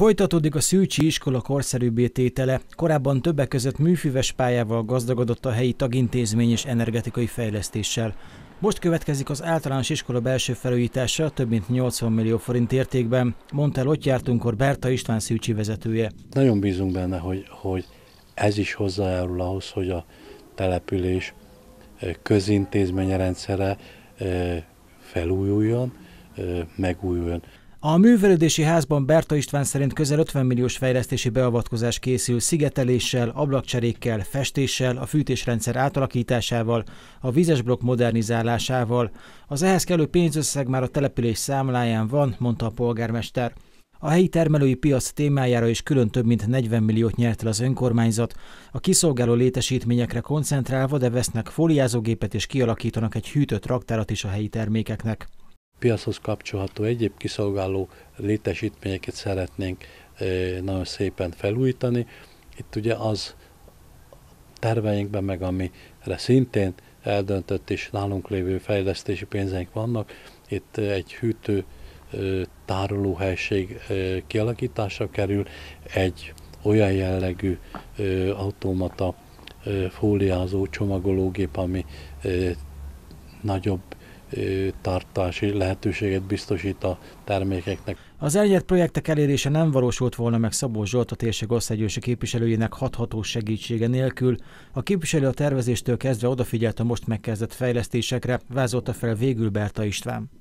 Folytatódik a Szűcsi iskola korszerűbbé tétele. Korábban többek között műfüves pályával gazdagodott a helyi tagintézmény és energetikai fejlesztéssel. Most következik az általános iskola belső felújítása több mint 80 millió forint értékben, mondta el ott jártunkor Berta István Szűcsi vezetője. Nagyon bízunk benne, hogy, hogy ez is hozzájárul ahhoz, hogy a település rendszere felújuljon, megújuljon. A művelődési házban Berta István szerint közel 50 milliós fejlesztési beavatkozás készül szigeteléssel, ablakcserékkel, festéssel, a fűtésrendszer átalakításával, a blokk modernizálásával. Az ehhez kellő pénzösszeg már a település számláján van, mondta a polgármester. A helyi termelői piac témájára is külön több mint 40 milliót nyert el az önkormányzat. A kiszolgáló létesítményekre koncentrálva, de vesznek fóliázógépet és kialakítanak egy hűtött raktárat is a helyi termékeknek piachoz kapcsolható egyéb kiszolgáló létesítményeket szeretnénk nagyon szépen felújítani. Itt ugye az terveinkben meg, amire szintén eldöntött és nálunk lévő fejlesztési pénzeink vannak, itt egy hűtő tárolóhelység kialakítása kerül, egy olyan jellegű automata fóliázó csomagológép, ami nagyobb tartási lehetőséget biztosít a termékeknek. Az elnyert projektek elérése nem valósult volna meg Szabó Zsolt a térség osztálygyűlési képviselőjének hathatós segítsége nélkül. A képviselő a tervezéstől kezdve odafigyelt a most megkezdett fejlesztésekre, vázolta fel végül Berta István.